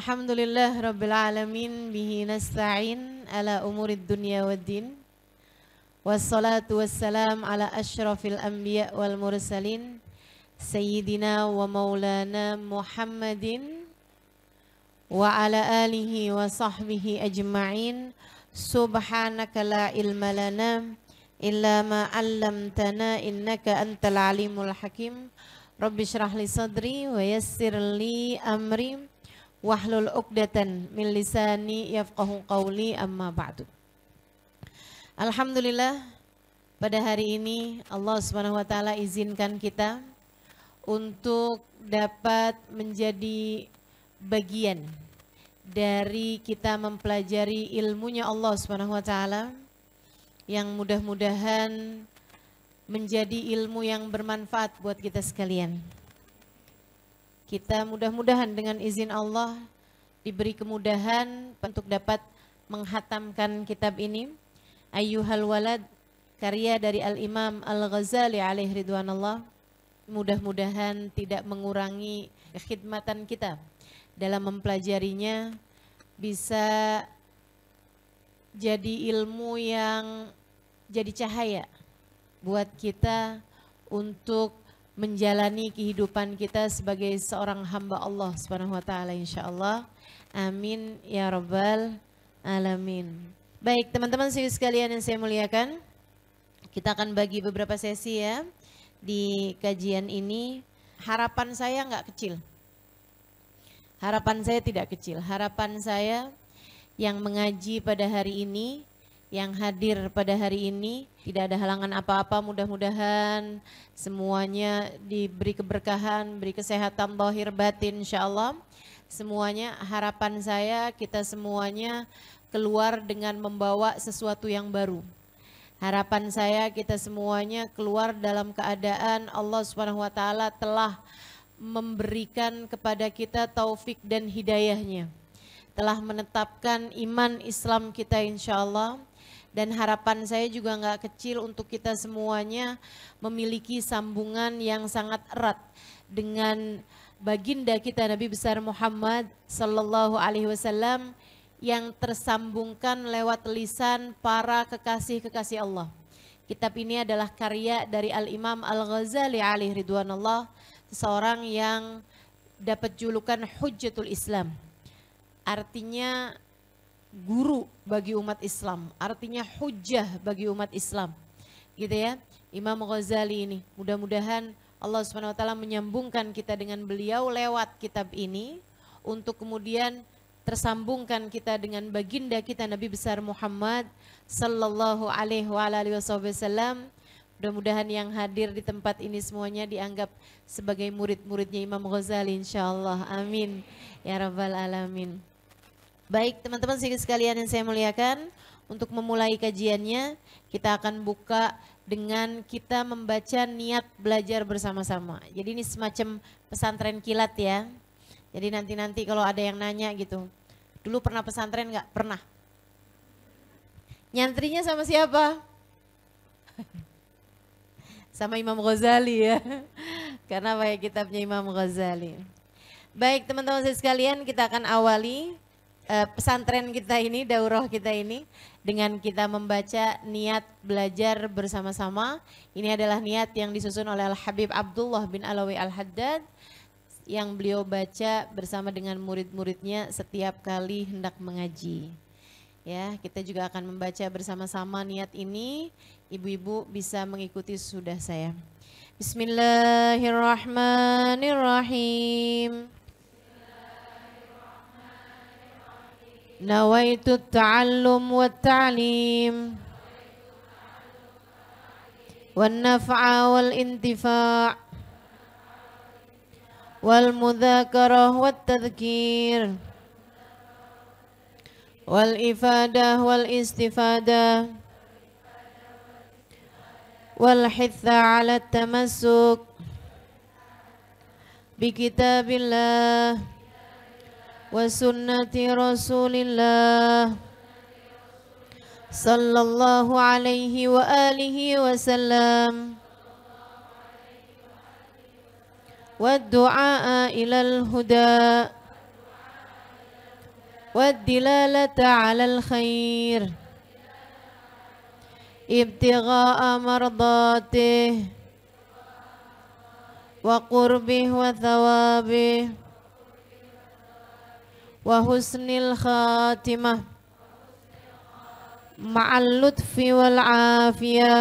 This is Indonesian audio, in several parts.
الحمد لله رب العالمين به نستعين على أمور الدنيا والدين والصلاة والسلام على أشرف الأنبياء والمرسلين سيدنا ومولانا محمد وعلى آله وصحبه أجمعين سبحانك لا علم لنا إلا ما علمتنا إنك أنت العليم الحكيم رب اشرح لي صدري ويسر لي أمري wahlul uqdatan min lisani yafqahu qawli amma ba'du. Alhamdulillah pada hari ini Allah Subhanahu wa taala izinkan kita untuk dapat menjadi bagian dari kita mempelajari ilmunya Allah Subhanahu wa taala yang mudah-mudahan menjadi ilmu yang bermanfaat buat kita sekalian. Kita mudah-mudahan dengan izin Allah diberi kemudahan untuk dapat menghatamkan kitab ini. Ayyuhal Walad, karya dari Al-Imam Al-Ghazali alaih Allah Mudah-mudahan tidak mengurangi kekhidmatan kita dalam mempelajarinya bisa jadi ilmu yang jadi cahaya buat kita untuk menjalani kehidupan kita sebagai seorang hamba Allah Subhanahu wa taala insyaallah. Amin ya rabbal alamin. Baik, teman-teman saya sekalian yang saya muliakan, kita akan bagi beberapa sesi ya di kajian ini. Harapan saya enggak kecil. Harapan saya tidak kecil. Harapan saya yang mengaji pada hari ini yang hadir pada hari ini. Tidak ada halangan apa-apa, mudah-mudahan semuanya diberi keberkahan, beri kesehatan lahir batin insya Semuanya harapan saya kita semuanya keluar dengan membawa sesuatu yang baru. Harapan saya kita semuanya keluar dalam keadaan Allah Subhanahu wa taala telah memberikan kepada kita taufik dan hidayahnya. Telah menetapkan iman Islam kita insya Allah dan harapan saya juga nggak kecil untuk kita semuanya memiliki sambungan yang sangat erat dengan baginda kita Nabi besar Muhammad Sallallahu Alaihi Wasallam yang tersambungkan lewat lisan para kekasih-kekasih Allah. Kitab ini adalah karya dari Al-Imam Al-Ghazali alaih ridwanullah, seseorang yang dapat julukan Hujjatul Islam. Artinya guru bagi umat Islam, artinya hujah bagi umat Islam. Gitu ya. Imam Ghazali ini, mudah-mudahan Allah Subhanahu wa taala menyambungkan kita dengan beliau lewat kitab ini untuk kemudian tersambungkan kita dengan baginda kita Nabi besar Muhammad sallallahu alaihi wasallam. Mudah-mudahan yang hadir di tempat ini semuanya dianggap sebagai murid-muridnya Imam Ghazali insyaallah. Amin. Ya rabbal alamin. Baik teman-teman sekalian yang saya muliakan, untuk memulai kajiannya kita akan buka dengan kita membaca niat belajar bersama-sama. Jadi ini semacam pesantren kilat ya. Jadi nanti-nanti kalau ada yang nanya gitu, dulu pernah pesantren nggak? Pernah. Nyantrinya sama siapa? sama Imam Ghazali ya. Karena banyak kitabnya Imam Ghazali. Baik teman-teman sekalian kita akan awali uh, pesantren kita ini, daurah kita ini dengan kita membaca niat belajar bersama-sama. Ini adalah niat yang disusun oleh Al Habib Abdullah bin Alawi Al Haddad yang beliau baca bersama dengan murid-muridnya setiap kali hendak mengaji. Ya, kita juga akan membaca bersama-sama niat ini. Ibu-ibu bisa mengikuti sudah saya. Bismillahirrahmanirrahim. Nawaitu ta'allum wa ta'lim Wa naf'a wal intifa' Wal mudhakarah wa tazkir Wal ifadah wal istifadah Wal hitha ala tamasuk Bikitabillah Bikitabillah وسنة رسول الله صلى الله عليه وآله وسلم والدعاء إلى الهدى والدلالة على الخير ابتغاء مرضاته وقربه وثوابه وحسن الخاتمة مع اللطف والعافية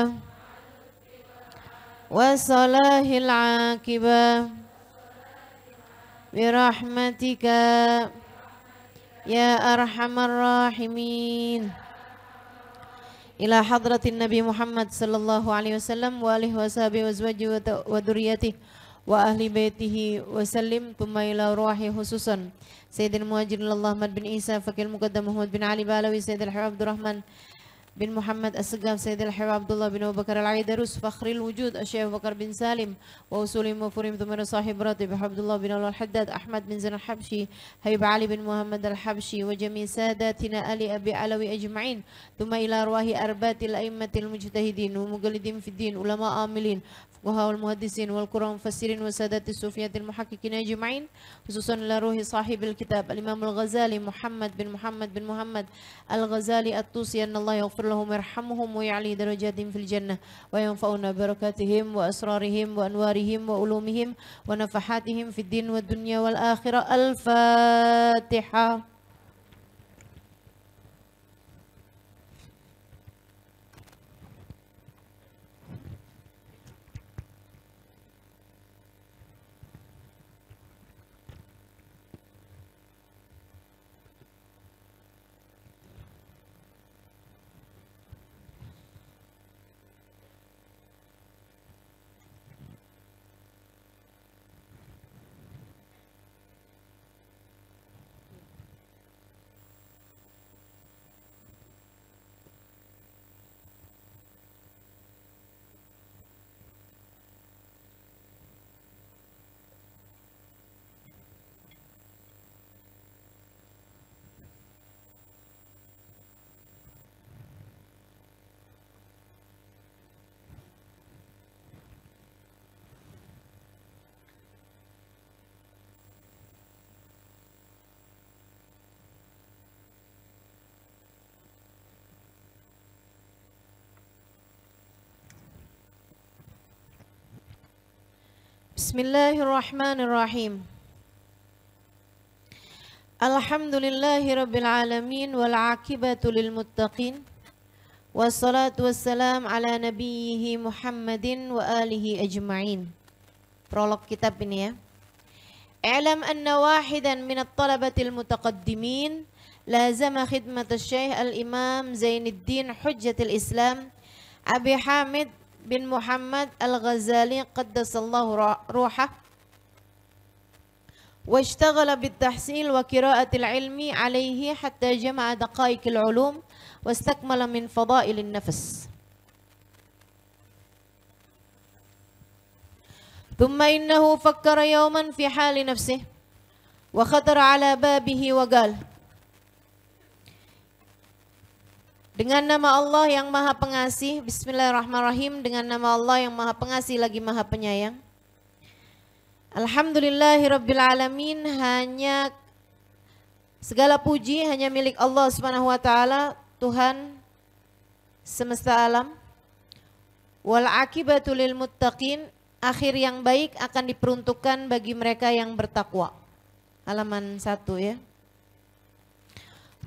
وصلاح العاقبة برحمتك يا أرحم الراحمين إلى حضرة النبي محمد صلى الله عليه وسلم وآله وصحبه وزوجه وذريته وأهل بيته وسلم ثم إلى روحه خصوصا سيد المهاجرين الله أحمد بن عيسى فكيل المقدم محمد بن علي بالوي سيد الحبيب عبد الرحمن بن محمد السقام سيد الحبيب عبد الله بن أبو بكر العيدروس فخر الوجود الشيخ بكر بن سالم ووصولهم موفورين ثم صاحب راتب عبد الله بن الحداد أحمد بن زين الحبشي هيب علي بن محمد الحبشي وجميع ساداتنا آل أبي علوي أجمعين ثم إلى أرواح أربات الأئمة المجتهدين ومقلدين في الدين علماء عاملين وهو المهندسين والقراء والمفسرين وسادة الصوفية المحققين أجمعين خصوصا لروح صاحب الكتاب الإمام الغزالي محمد بن محمد بن محمد الغزالي الطوسي أن الله يغفر لهم ويرحمهم ويعلي درجاتهم في الجنة وينفعنا بركاتهم وأسرارهم وأنوارهم وألومهم ونفحاتهم في الدين والدنيا والآخرة الفاتحة بسم الله الرحمن الرحيم الحمد لله رب العالمين والعاقبة للمتقين والصلاة والسلام على نبيه محمد وآله أجمعين prolog كتابنا اعلم أن واحدا من الطلبة المتقدمين لازم خدمة الشيخ الإمام زين الدين حجة الإسلام أبي حامد بن محمد الغزالي قدس الله روحه واشتغل بالتحصيل وقراءة العلم عليه حتى جمع دقائق العلوم واستكمل من فضائل النفس ثم إنه فكر يوما في حال نفسه وخطر على بابه وقال Dengan nama Allah yang maha pengasih, Bismillahirrahmanirrahim, dengan nama Allah yang maha pengasih lagi maha penyayang. Alhamdulillahirrabbilalamin, hanya segala puji hanya milik Allah swt, Tuhan semesta alam. Walakibatulilmuttaqin, muttaqin, akhir yang baik akan diperuntukkan bagi mereka yang bertakwa. Halaman satu ya.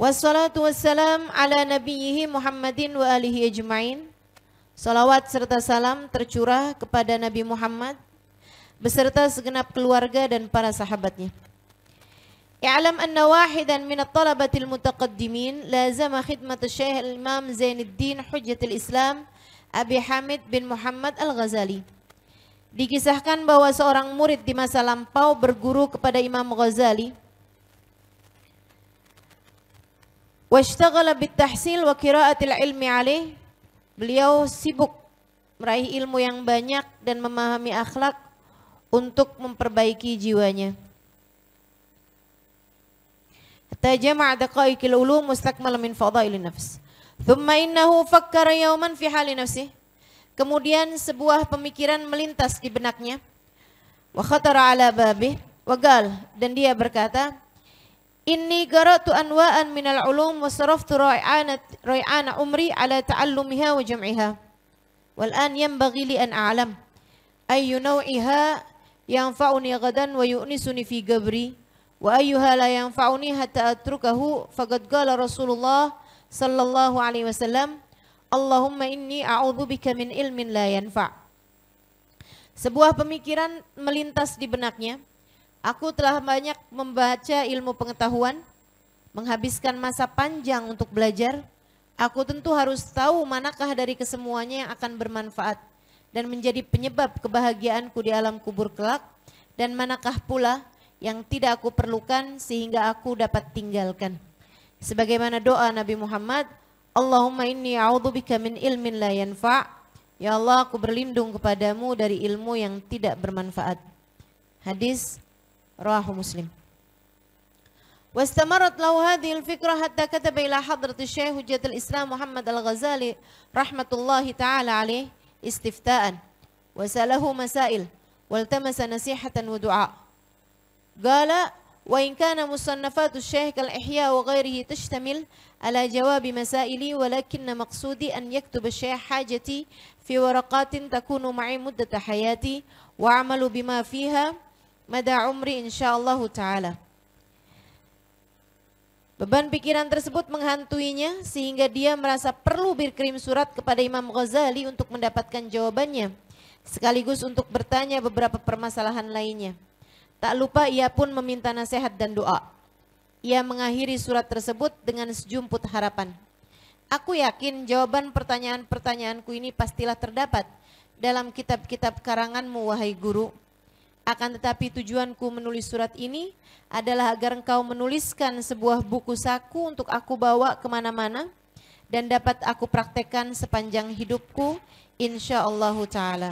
Wassalatu wassalam ala nabiyihi Muhammadin wa alihi ajmain. Salawat serta salam tercurah kepada Nabi Muhammad beserta segenap keluarga dan para sahabatnya. I'lam anna wahidan min at-talabatil mutaqaddimin lazama khidmat Syekh Imam Zainuddin Hujjatul Islam Abi Hamid bin Muhammad Al-Ghazali. Dikisahkan bahwa seorang murid di masa lampau berguru kepada Imam Ghazali Washtagala bitahsil wa kiraatil ilmi alih. Beliau sibuk meraih ilmu yang banyak dan memahami akhlak untuk memperbaiki jiwanya. Hatta jama'a daqaiqil ulum mustakmal min fadail nafs. Thumma innahu fakkara yauman fi hali nafsih. Kemudian sebuah pemikiran melintas di benaknya. Wa khatara ala babih. Wagal dan dia berkata, Inni garatu anwa'an minal ulum wa saraftu rai'ana umri ala ta'allumiha wa jam'iha. Wal an yanbaghi a'lam ayyu naw'iha yanfa'uni ghadan wa yu'nisuni fi gabri wa ayyuha la yanfa'uni hatta atrukahu faqad qala Rasulullah sallallahu alaihi wasallam Allahumma inni a'udzu bika min ilmin la yanfa' Sebuah pemikiran melintas di benaknya Aku telah banyak membaca ilmu pengetahuan, menghabiskan masa panjang untuk belajar. Aku tentu harus tahu manakah dari kesemuanya yang akan bermanfaat dan menjadi penyebab kebahagiaanku di alam kubur kelak dan manakah pula yang tidak aku perlukan sehingga aku dapat tinggalkan. Sebagaimana doa Nabi Muhammad, Allahumma inni a'udzubika min ilmin la yanfa'. Ya Allah, aku berlindung kepadamu dari ilmu yang tidak bermanfaat. Hadis رواه مسلم واستمرت له هذه الفكرة حتى كتب إلى حضرة الشيخ حجة الإسلام محمد الغزالي رحمة الله تعالى عليه استفتاء وسأله مسائل والتمس نصيحة ودعاء قال وإن كان مصنفات الشيخ كالإحياء وغيره تشتمل على جواب مسائلي ولكن مقصودي أن يكتب الشيخ حاجتي في ورقات تكون معي مدة حياتي وأعمل بما فيها mada umri insyaallah taala. Beban pikiran tersebut menghantuinya sehingga dia merasa perlu berkirim surat kepada Imam Ghazali untuk mendapatkan jawabannya sekaligus untuk bertanya beberapa permasalahan lainnya. Tak lupa ia pun meminta nasihat dan doa. Ia mengakhiri surat tersebut dengan sejumput harapan. Aku yakin jawaban pertanyaan-pertanyaanku ini pastilah terdapat dalam kitab-kitab karanganmu wahai guru akan tetapi tujuanku menulis surat ini adalah agar engkau menuliskan sebuah buku saku untuk aku bawa kemana-mana dan dapat aku praktekkan sepanjang hidupku insyaAllah ta'ala.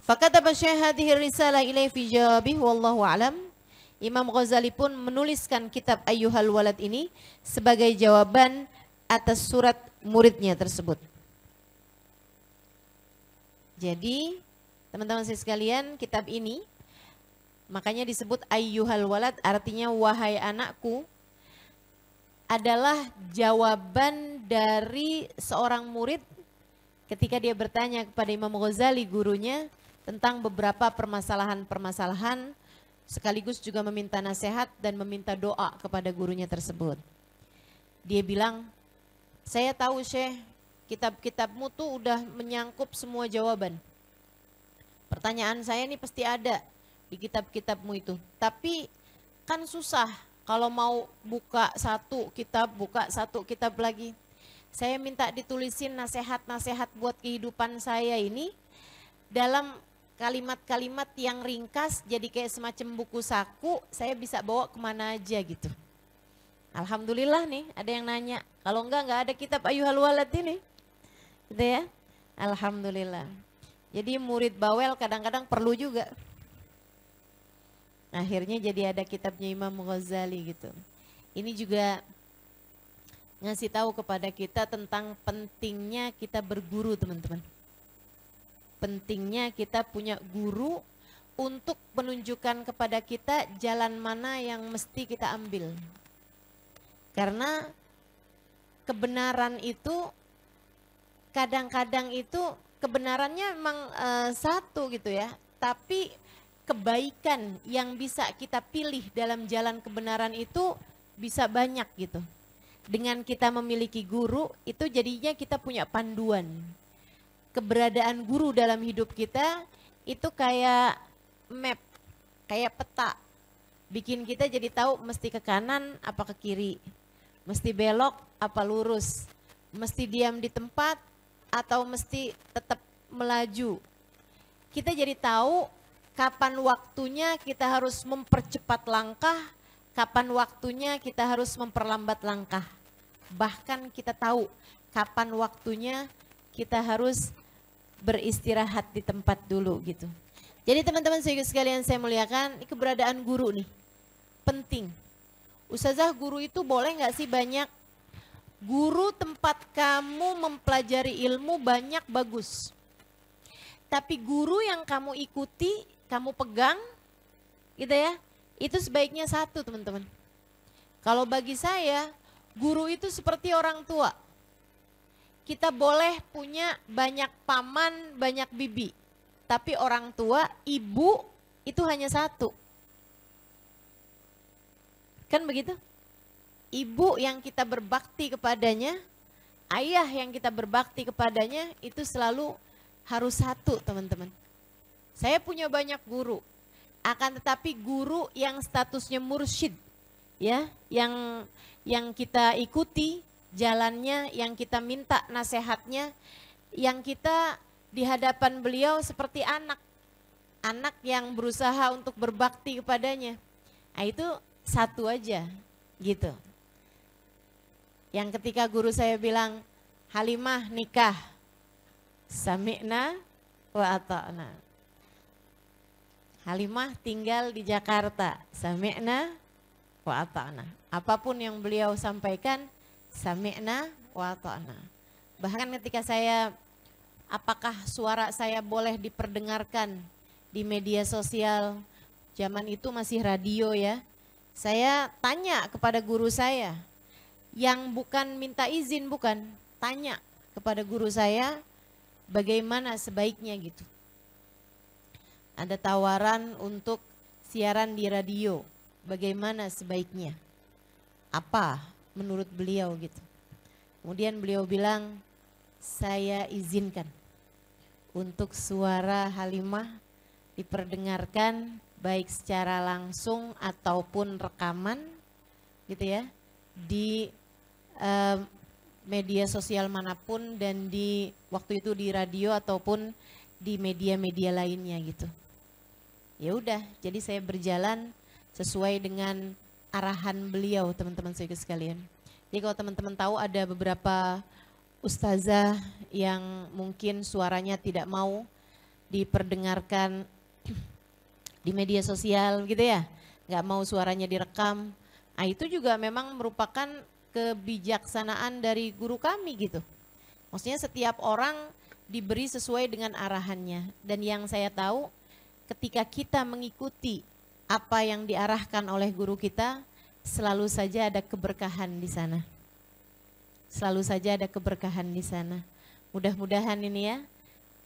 Fakataba Syekh hadhihi risalah ilai fi jawabih wallahu alam. Imam Ghazali pun menuliskan kitab Ayyuhal Walad ini sebagai jawaban atas surat muridnya tersebut. Jadi Teman-teman saya sekalian, kitab ini makanya disebut ayyuhal walad artinya wahai anakku adalah jawaban dari seorang murid ketika dia bertanya kepada Imam Ghazali gurunya tentang beberapa permasalahan-permasalahan sekaligus juga meminta nasihat dan meminta doa kepada gurunya tersebut. Dia bilang, "Saya tahu Syekh, kitab-kitabmu tuh udah menyangkup semua jawaban." Pertanyaan saya ini pasti ada di kitab-kitabmu itu. Tapi kan susah kalau mau buka satu kitab, buka satu kitab lagi. Saya minta ditulisin nasihat-nasihat buat kehidupan saya ini dalam kalimat-kalimat yang ringkas jadi kayak semacam buku saku saya bisa bawa kemana aja gitu. Alhamdulillah nih ada yang nanya. Kalau enggak enggak ada kitab Ayuhal Walad ini. Gitu ya. Alhamdulillah. Jadi murid bawel kadang-kadang perlu juga. Akhirnya jadi ada kitabnya Imam Ghazali gitu. Ini juga ngasih tahu kepada kita tentang pentingnya kita berguru teman-teman. Pentingnya kita punya guru untuk menunjukkan kepada kita jalan mana yang mesti kita ambil. Karena kebenaran itu kadang-kadang itu kebenarannya memang uh, satu gitu ya, tapi kebaikan yang bisa kita pilih dalam jalan kebenaran itu bisa banyak gitu. Dengan kita memiliki guru itu jadinya kita punya panduan. Keberadaan guru dalam hidup kita itu kayak map, kayak peta. Bikin kita jadi tahu mesti ke kanan apa ke kiri, mesti belok apa lurus, mesti diam di tempat atau mesti tetap melaju. Kita jadi tahu kapan waktunya kita harus mempercepat langkah, kapan waktunya kita harus memperlambat langkah. Bahkan kita tahu kapan waktunya kita harus beristirahat di tempat dulu gitu. Jadi teman-teman sekalian saya muliakan keberadaan guru nih penting. Ustazah guru itu boleh nggak sih banyak Guru tempat kamu mempelajari ilmu banyak bagus. Tapi guru yang kamu ikuti, kamu pegang, gitu ya, itu sebaiknya satu teman-teman. Kalau bagi saya, guru itu seperti orang tua. Kita boleh punya banyak paman, banyak bibi. Tapi orang tua, ibu itu hanya satu. Kan begitu? ibu yang kita berbakti kepadanya, ayah yang kita berbakti kepadanya itu selalu harus satu teman-teman. Saya punya banyak guru, akan tetapi guru yang statusnya mursyid ya, yang yang kita ikuti jalannya, yang kita minta nasihatnya, yang kita di hadapan beliau seperti anak, anak yang berusaha untuk berbakti kepadanya. Nah, itu satu aja gitu. Yang ketika guru saya bilang, Halimah nikah. samikna wa ata'na. Halimah tinggal di Jakarta. samikna wa ata'na. Apapun yang beliau sampaikan, samikna wa ata'na. Bahkan ketika saya, apakah suara saya boleh diperdengarkan di media sosial. Zaman itu masih radio ya. Saya tanya kepada guru saya, yang bukan minta izin, bukan tanya kepada guru saya bagaimana sebaiknya gitu. Ada tawaran untuk siaran di radio, bagaimana sebaiknya? Apa menurut beliau gitu. Kemudian beliau bilang, saya izinkan untuk suara Halimah diperdengarkan baik secara langsung ataupun rekaman gitu ya di uh, media sosial manapun dan di waktu itu di radio ataupun di media-media lainnya gitu. Ya udah, jadi saya berjalan sesuai dengan arahan beliau teman-teman saya sekalian. Jadi kalau teman-teman tahu ada beberapa ustazah yang mungkin suaranya tidak mau diperdengarkan di media sosial gitu ya, nggak mau suaranya direkam. Nah itu juga memang merupakan kebijaksanaan dari guru kami gitu. Maksudnya setiap orang diberi sesuai dengan arahannya. Dan yang saya tahu ketika kita mengikuti apa yang diarahkan oleh guru kita, selalu saja ada keberkahan di sana. Selalu saja ada keberkahan di sana. Mudah-mudahan ini ya.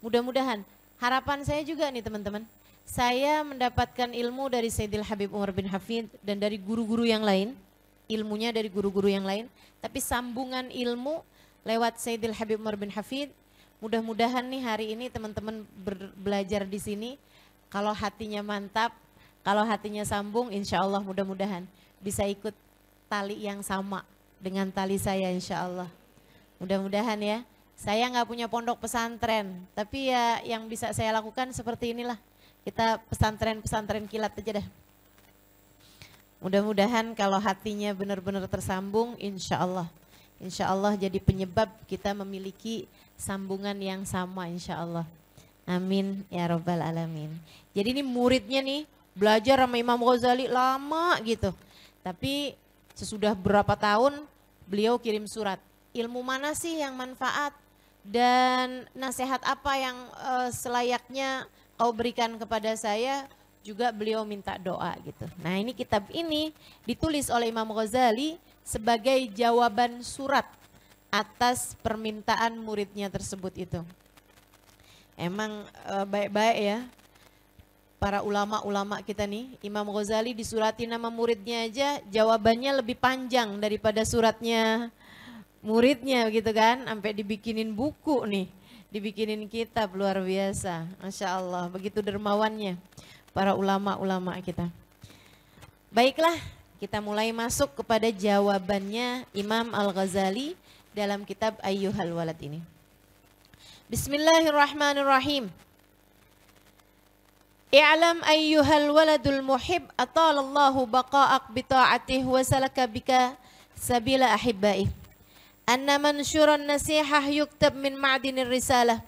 Mudah-mudahan. Harapan saya juga nih teman-teman. Saya mendapatkan ilmu dari Sayyidil Habib Umar bin Hafid dan dari guru-guru yang lain ilmunya dari guru-guru yang lain, tapi sambungan ilmu lewat Sayyidil Habib Umar bin Hafid. Mudah-mudahan nih hari ini teman-teman belajar di sini, kalau hatinya mantap, kalau hatinya sambung, insya Allah mudah-mudahan bisa ikut tali yang sama dengan tali saya insya Allah. Mudah-mudahan ya. Saya nggak punya pondok pesantren, tapi ya yang bisa saya lakukan seperti inilah. Kita pesantren-pesantren kilat aja deh. Mudah-mudahan kalau hatinya benar-benar tersambung, insya Allah. Insya Allah jadi penyebab kita memiliki sambungan yang sama insya Allah. Amin ya robbal alamin. Jadi ini muridnya nih belajar sama Imam Ghazali lama gitu. Tapi sesudah berapa tahun beliau kirim surat. Ilmu mana sih yang manfaat dan nasihat apa yang uh, selayaknya kau berikan kepada saya juga beliau minta doa gitu. Nah ini kitab ini ditulis oleh Imam Ghazali sebagai jawaban surat atas permintaan muridnya tersebut itu. Emang e, baik-baik ya para ulama-ulama kita nih. Imam Ghazali disurati nama muridnya aja jawabannya lebih panjang daripada suratnya muridnya gitu kan. Sampai dibikinin buku nih, dibikinin kitab luar biasa. Masya Allah begitu dermawannya para ulama-ulama kita. Baiklah, kita mulai masuk kepada jawabannya Imam Al-Ghazali dalam kitab Ayyuhal Walad ini. Bismillahirrahmanirrahim. I'lam ayyuhal waladul muhib atalallahu baqa'ak bita'atih wa salaka bika sabila ahibbaih. Anna syuran nasihah yuktab min ma'dinir risalah.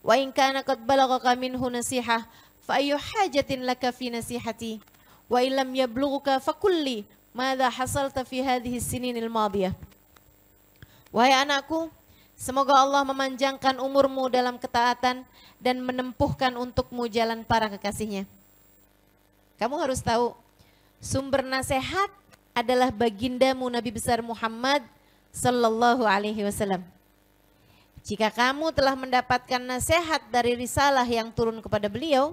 Wa in kana qad balagaka minhu nasihah fa ayu hajatin laka fi nasihati wa illam yablughuka ماذا حصلت hasalta fi hadhihi sininil madiyah wahai anakku semoga Allah memanjangkan umurmu dalam ketaatan dan menempuhkan untukmu jalan para kekasihnya kamu harus tahu sumber nasihat adalah bagindamu Nabi besar Muhammad sallallahu alaihi wasallam jika kamu telah mendapatkan nasihat dari risalah yang turun kepada beliau,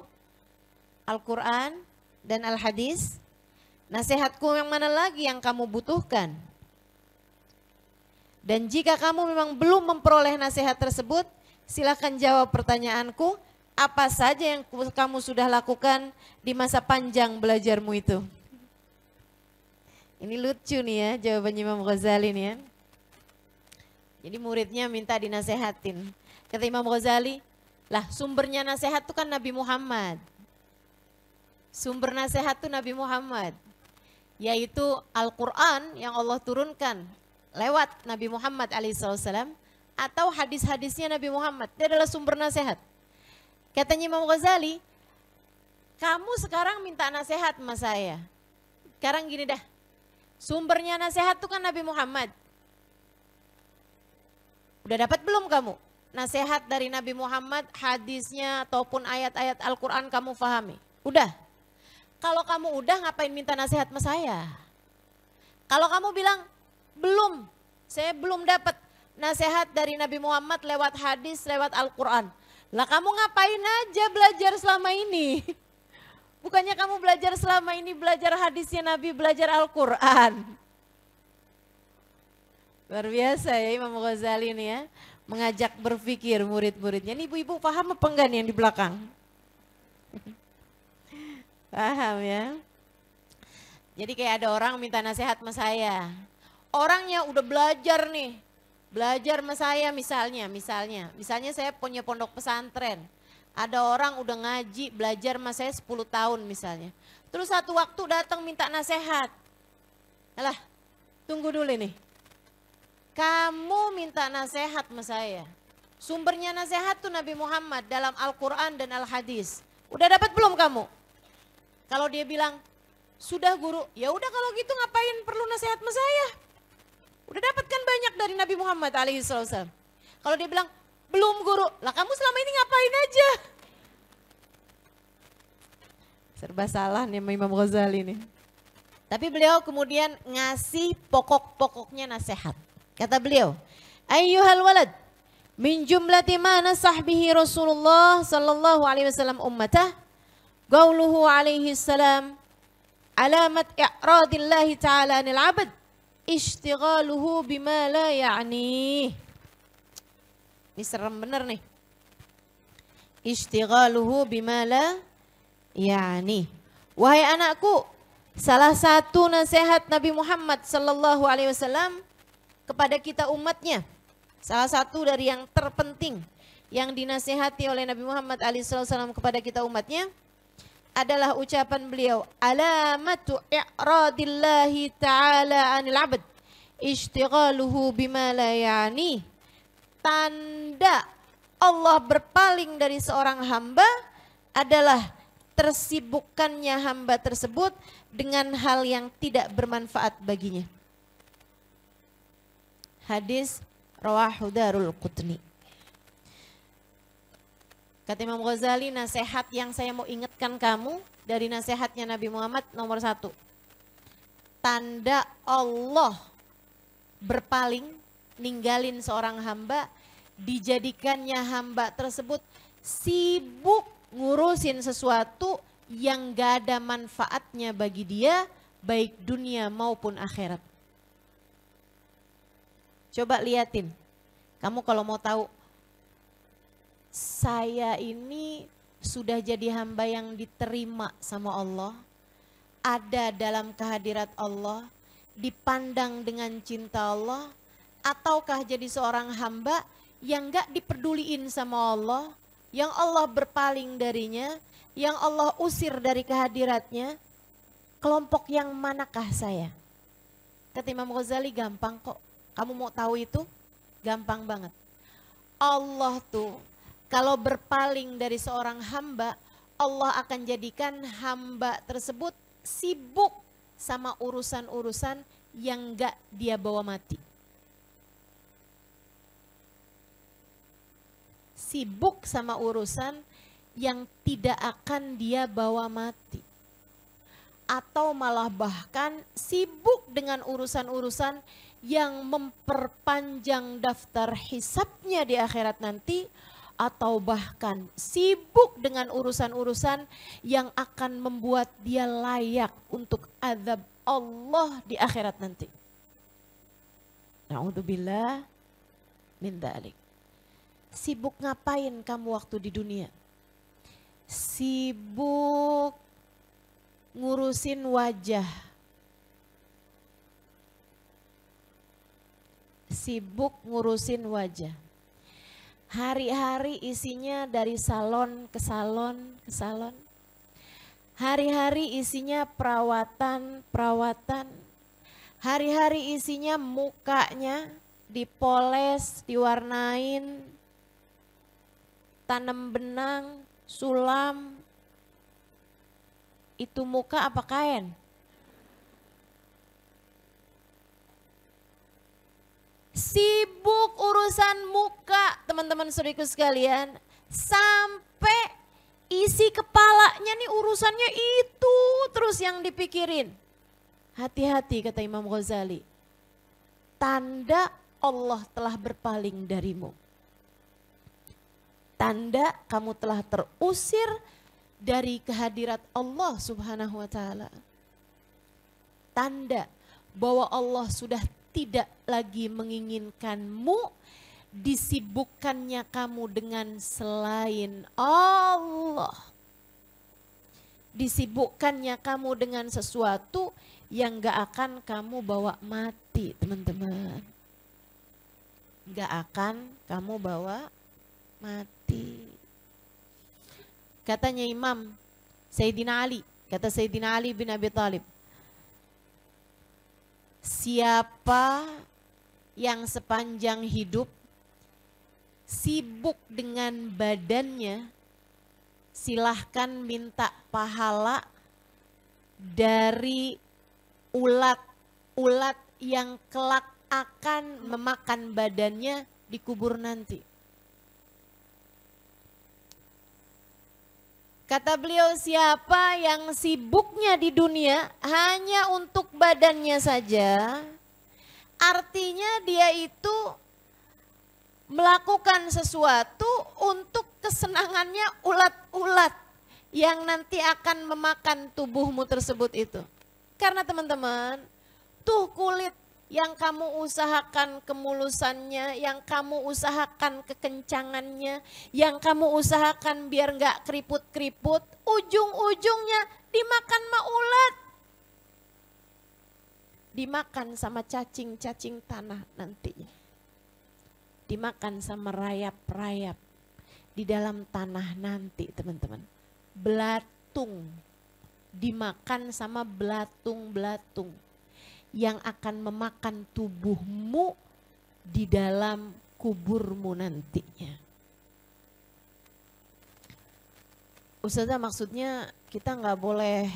Al-Quran, dan Al-Hadis. Nasihatku yang mana lagi yang kamu butuhkan? Dan jika kamu memang belum memperoleh nasihat tersebut, silakan jawab pertanyaanku, apa saja yang kamu sudah lakukan di masa panjang belajarmu itu? Ini lucu nih ya jawabannya Imam Ghazali nih ya. Jadi muridnya minta dinasehatin. Kata Imam Ghazali, lah sumbernya nasihat itu kan Nabi Muhammad. Sumber nasihat itu Nabi Muhammad, yaitu Al-Quran yang Allah turunkan lewat Nabi Muhammad alaihissalam atau hadis-hadisnya Nabi Muhammad. Dia adalah sumber nasihat. Katanya Imam Ghazali, kamu sekarang minta nasihat sama saya. Sekarang gini dah, sumbernya nasihat itu kan Nabi Muhammad. Udah dapat belum kamu? Nasihat dari Nabi Muhammad, hadisnya ataupun ayat-ayat Al-Quran kamu fahami? Udah? kalau kamu udah ngapain minta nasihat sama saya? Kalau kamu bilang, belum, saya belum dapat nasihat dari Nabi Muhammad lewat hadis, lewat Al-Quran. Lah kamu ngapain aja belajar selama ini? Bukannya kamu belajar selama ini belajar hadisnya Nabi, belajar Al-Quran. Luar biasa ya Imam Ghazali ini ya. Mengajak berpikir murid-muridnya. Ini ibu-ibu paham apa enggak nih yang di belakang? Paham ya? Jadi kayak ada orang minta nasihat sama saya. Orangnya udah belajar nih. Belajar sama saya misalnya, misalnya. Misalnya saya punya pondok pesantren. Ada orang udah ngaji, belajar sama saya 10 tahun misalnya. Terus satu waktu datang minta nasihat. Alah, tunggu dulu nih. Kamu minta nasihat sama saya. Sumbernya nasihat tuh Nabi Muhammad dalam Al-Quran dan Al-Hadis. Udah dapat belum kamu? Kalau dia bilang, sudah guru, ya udah kalau gitu ngapain perlu nasihat sama saya? Udah dapatkan banyak dari Nabi Muhammad Alaihi Wasallam. Kalau dia bilang, belum guru, lah kamu selama ini ngapain aja? Serba salah nih Imam Ghazali nih. Tapi beliau kemudian ngasih pokok-pokoknya nasihat. Kata beliau, Ayyuhal walad, min jumlati mana sahbihi Rasulullah sallallahu alaihi wasallam ummatah, Qauluhu alaihi salam alamat i'radillahi ta'ala anil abad ishtighaluhu bima la ya'ni. Ini serem benar nih. Ishtighaluhu bima la ya'ni. Wahai anakku, salah satu nasihat Nabi Muhammad sallallahu alaihi wasallam kepada kita umatnya. Salah satu dari yang terpenting yang dinasehati oleh Nabi Muhammad alaihi wasallam kepada kita umatnya adalah ucapan beliau alamatu i'radillahi ta'ala anil abad ishtighaluhu bima la yani tanda Allah berpaling dari seorang hamba adalah tersibukkannya hamba tersebut dengan hal yang tidak bermanfaat baginya. Hadis Rawahu Darul Qutni. Kata Imam Ghazali, nasihat yang saya mau ingatkan kamu dari nasihatnya Nabi Muhammad nomor satu. Tanda Allah berpaling, ninggalin seorang hamba, dijadikannya hamba tersebut sibuk ngurusin sesuatu yang gak ada manfaatnya bagi dia, baik dunia maupun akhirat. Coba liatin, kamu kalau mau tahu saya ini sudah jadi hamba yang diterima sama Allah, ada dalam kehadirat Allah, dipandang dengan cinta Allah, ataukah jadi seorang hamba yang gak diperduliin sama Allah, yang Allah berpaling darinya, yang Allah usir dari kehadiratnya, kelompok yang manakah saya? Kata Imam Ghazali gampang kok, kamu mau tahu itu? Gampang banget. Allah tuh kalau berpaling dari seorang hamba, Allah akan jadikan hamba tersebut sibuk sama urusan-urusan yang gak dia bawa mati. Sibuk sama urusan yang tidak akan dia bawa mati. Atau malah bahkan sibuk dengan urusan-urusan yang memperpanjang daftar hisapnya di akhirat nanti atau bahkan sibuk dengan urusan-urusan yang akan membuat dia layak untuk azab Allah di akhirat nanti. Na'udzubillah min dalik. Sibuk ngapain kamu waktu di dunia? Sibuk ngurusin wajah. Sibuk ngurusin wajah Hari-hari isinya dari salon ke salon ke salon. Hari-hari isinya perawatan-perawatan. Hari-hari isinya mukanya dipoles, diwarnain, tanam benang, sulam. Itu muka apa kain? sibuk urusan muka teman-teman suriku sekalian sampai isi kepalanya nih urusannya itu terus yang dipikirin. Hati-hati kata Imam Ghazali. Tanda Allah telah berpaling darimu. Tanda kamu telah terusir dari kehadirat Allah Subhanahu wa taala. Tanda bahwa Allah sudah tidak lagi menginginkanmu, disibukkannya kamu dengan selain Allah. Disibukkannya kamu dengan sesuatu yang gak akan kamu bawa mati, teman-teman. Gak akan kamu bawa mati. Katanya Imam Sayyidina Ali, kata Sayyidina Ali bin Abi Talib siapa yang sepanjang hidup sibuk dengan badannya, silahkan minta pahala dari ulat-ulat yang kelak akan memakan badannya di kubur nanti. Kata beliau, siapa yang sibuknya di dunia hanya untuk badannya saja, artinya dia itu melakukan sesuatu untuk kesenangannya ulat-ulat yang nanti akan memakan tubuhmu tersebut itu. Karena teman-teman, tuh kulit yang kamu usahakan kemulusannya, yang kamu usahakan kekencangannya, yang kamu usahakan biar nggak keriput-keriput, ujung-ujungnya dimakan sama Dimakan sama cacing-cacing tanah nantinya. Dimakan sama rayap-rayap di dalam tanah nanti teman-teman. Belatung, dimakan sama belatung-belatung yang akan memakan tubuhmu di dalam kuburmu nantinya. Ustazah maksudnya kita nggak boleh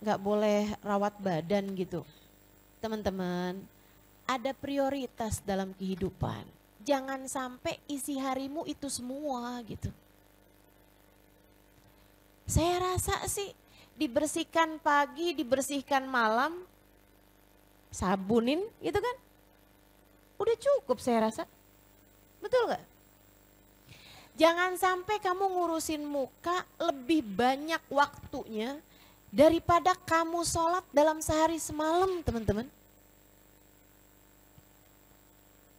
nggak boleh rawat badan gitu. Teman-teman, ada prioritas dalam kehidupan. Jangan sampai isi harimu itu semua gitu. Saya rasa sih dibersihkan pagi, dibersihkan malam, sabunin gitu kan. Udah cukup saya rasa. Betul gak? Jangan sampai kamu ngurusin muka lebih banyak waktunya daripada kamu sholat dalam sehari semalam teman-teman.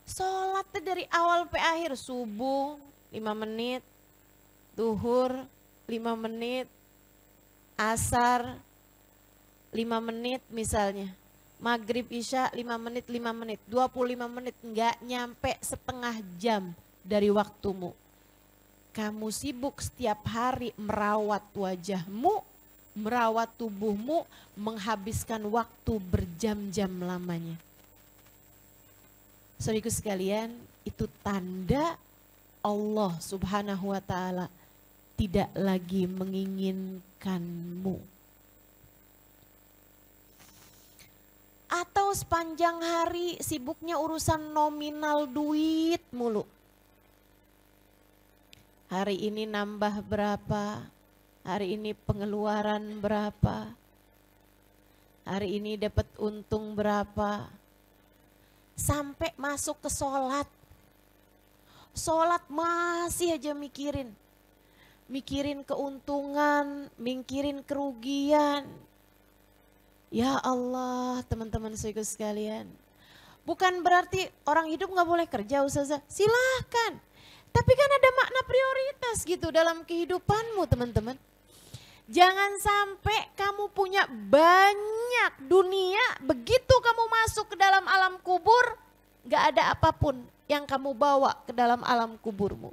Sholat dari awal sampai akhir subuh 5 menit, duhur 5 menit, asar 5 menit misalnya maghrib isya 5 menit 5 menit 25 menit nggak nyampe setengah jam dari waktumu kamu sibuk setiap hari merawat wajahmu merawat tubuhmu menghabiskan waktu berjam-jam lamanya Saudaraku sekalian itu tanda Allah subhanahu wa ta'ala tidak lagi menginginkanmu Atau sepanjang hari sibuknya urusan nominal duit mulu. Hari ini nambah berapa? Hari ini pengeluaran berapa? Hari ini dapat untung berapa? Sampai masuk ke sholat. Sholat masih aja mikirin. Mikirin keuntungan, mikirin kerugian, Ya Allah teman-teman suiku sekalian. Bukan berarti orang hidup nggak boleh kerja usaha-usaha Silahkan. Tapi kan ada makna prioritas gitu dalam kehidupanmu teman-teman. Jangan sampai kamu punya banyak dunia, begitu kamu masuk ke dalam alam kubur, nggak ada apapun yang kamu bawa ke dalam alam kuburmu.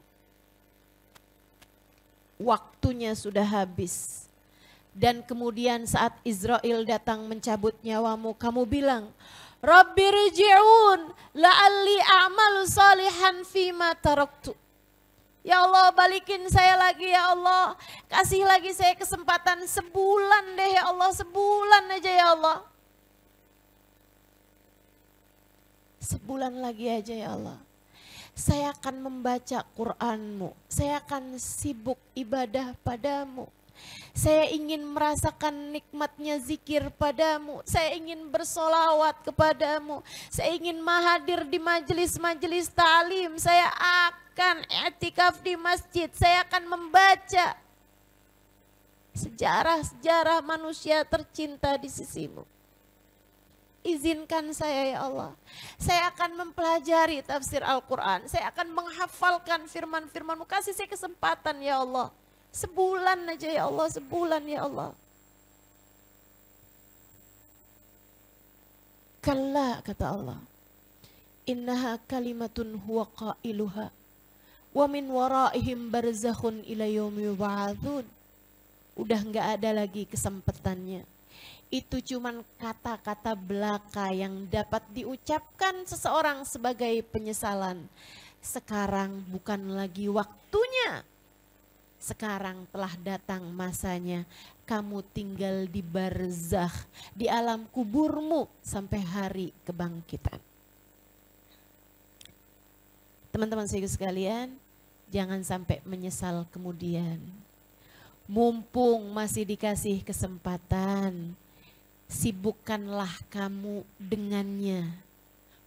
Waktunya sudah habis. Dan kemudian saat Israel datang mencabut nyawamu, kamu bilang, Rabbi la la'alli a'malu salihan fima taraktu. Ya Allah balikin saya lagi ya Allah. Kasih lagi saya kesempatan sebulan deh ya Allah. Sebulan aja ya Allah. Sebulan lagi aja ya Allah. Saya akan membaca Qur'anmu. Saya akan sibuk ibadah padamu saya ingin merasakan nikmatnya zikir padamu. Saya ingin bersolawat kepadamu. Saya ingin mahadir di majelis-majelis ta'lim. Saya akan etikaf di masjid. Saya akan membaca sejarah-sejarah manusia tercinta di sisimu. Izinkan saya ya Allah. Saya akan mempelajari tafsir Al-Quran. Saya akan menghafalkan firman-firmanmu. Kasih saya kesempatan ya Allah. Sebulan aja ya Allah, sebulan ya Allah. Kalla kata Allah. Innaha kalimatun huwa qailuha. Wa min waraihim barzakhun ila yaumi yub'atsun. Udah enggak ada lagi kesempatannya. Itu cuman kata-kata belaka yang dapat diucapkan seseorang sebagai penyesalan. Sekarang bukan lagi waktunya sekarang telah datang masanya kamu tinggal di barzah di alam kuburmu sampai hari kebangkitan. Teman-teman saya sekalian, jangan sampai menyesal kemudian. Mumpung masih dikasih kesempatan, sibukkanlah kamu dengannya.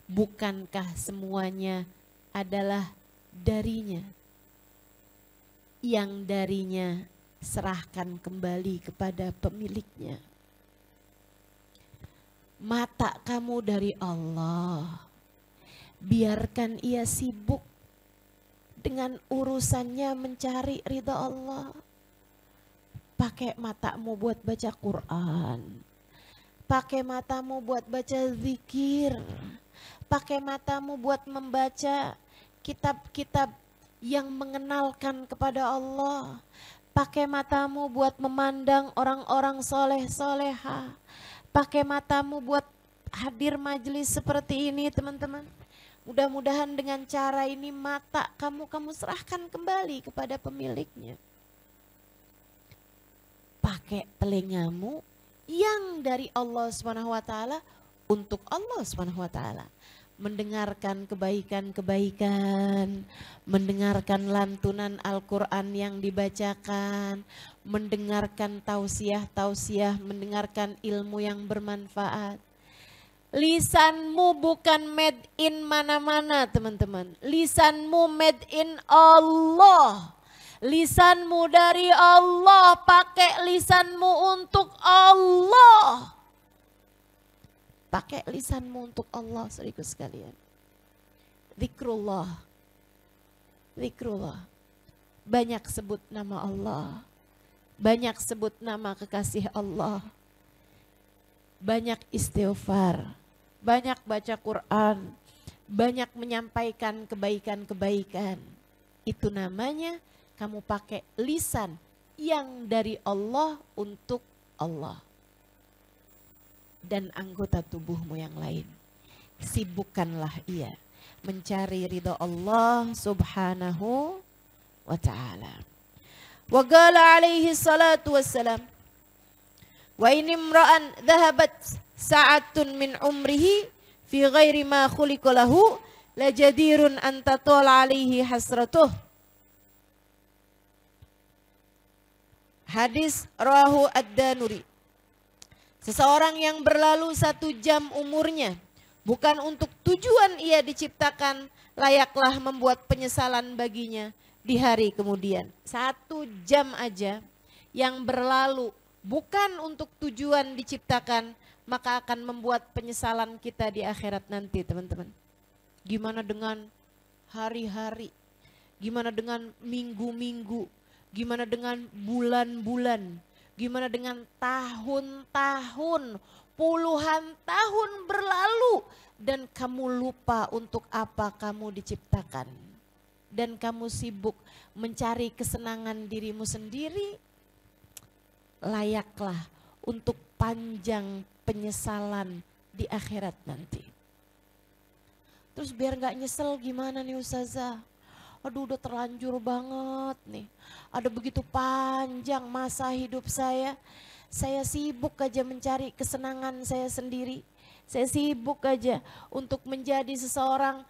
Bukankah semuanya adalah darinya? yang darinya serahkan kembali kepada pemiliknya. Mata kamu dari Allah, biarkan ia sibuk dengan urusannya mencari ridha Allah. Pakai matamu buat baca Quran, pakai matamu buat baca zikir, pakai matamu buat membaca kitab-kitab yang mengenalkan kepada Allah. Pakai matamu buat memandang orang-orang soleh-soleha. Pakai matamu buat hadir majelis seperti ini teman-teman. Mudah-mudahan dengan cara ini mata kamu kamu serahkan kembali kepada pemiliknya. Pakai telingamu yang dari Allah swt untuk Allah swt mendengarkan kebaikan-kebaikan, mendengarkan lantunan Al-Quran yang dibacakan, mendengarkan tausiah-tausiah, mendengarkan ilmu yang bermanfaat. Lisanmu bukan made in mana-mana teman-teman. Lisanmu made in Allah. Lisanmu dari Allah, pakai lisanmu untuk Allah. Pakai lisanmu untuk Allah seriku sekalian. Zikrullah. Zikrullah. Banyak sebut nama Allah. Banyak sebut nama kekasih Allah. Banyak istighfar. Banyak baca Quran. Banyak menyampaikan kebaikan-kebaikan. Itu namanya kamu pakai lisan yang dari Allah untuk Allah dan anggota tubuhmu yang lain. Sibukkanlah ia mencari ridha Allah subhanahu wa ta'ala. Wa gala alaihi salatu wassalam. Wa in imra'an sa'atun min umrihi fi ghairi ma la jadirun lajadirun antatol alaihi hasratuh. Hadis Rahu ad-Danuri. Seseorang yang berlalu satu jam umurnya, bukan untuk tujuan ia diciptakan, layaklah membuat penyesalan baginya di hari kemudian. Satu jam aja yang berlalu bukan untuk tujuan diciptakan, maka akan membuat penyesalan kita di akhirat nanti teman-teman. Gimana dengan hari-hari, gimana dengan minggu-minggu, gimana dengan bulan-bulan, Gimana dengan tahun-tahun, puluhan tahun berlalu dan kamu lupa untuk apa kamu diciptakan. Dan kamu sibuk mencari kesenangan dirimu sendiri, layaklah untuk panjang penyesalan di akhirat nanti. Terus biar gak nyesel gimana nih Ustazah? aduh udah terlanjur banget nih. Ada begitu panjang masa hidup saya. Saya sibuk aja mencari kesenangan saya sendiri. Saya sibuk aja untuk menjadi seseorang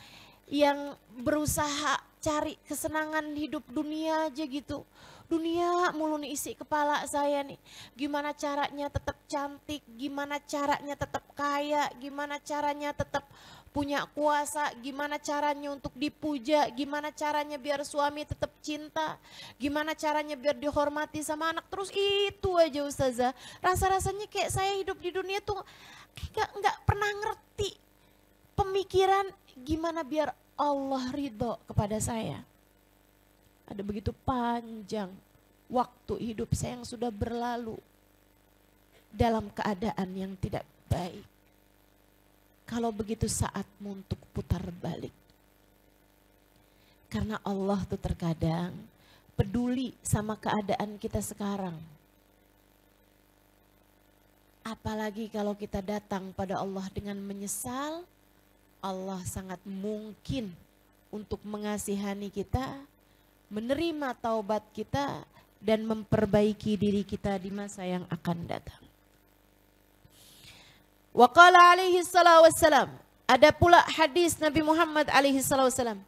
yang berusaha cari kesenangan hidup dunia aja gitu. Dunia mulu nih isi kepala saya nih. Gimana caranya tetap cantik, gimana caranya tetap kaya, gimana caranya tetap punya kuasa, gimana caranya untuk dipuja, gimana caranya biar suami tetap cinta, gimana caranya biar dihormati sama anak. Terus itu aja Ustazah. Rasa-rasanya kayak saya hidup di dunia tuh gak, nggak pernah ngerti pemikiran gimana biar Allah ridho kepada saya. Ada begitu panjang waktu hidup saya yang sudah berlalu dalam keadaan yang tidak baik kalau begitu saatmu untuk putar balik. Karena Allah tuh terkadang peduli sama keadaan kita sekarang. Apalagi kalau kita datang pada Allah dengan menyesal, Allah sangat mungkin untuk mengasihani kita, menerima taubat kita, dan memperbaiki diri kita di masa yang akan datang. Wa qala alaihi salatu wassalam. Ada pula hadis Nabi Muhammad alaihi salatu wassalam.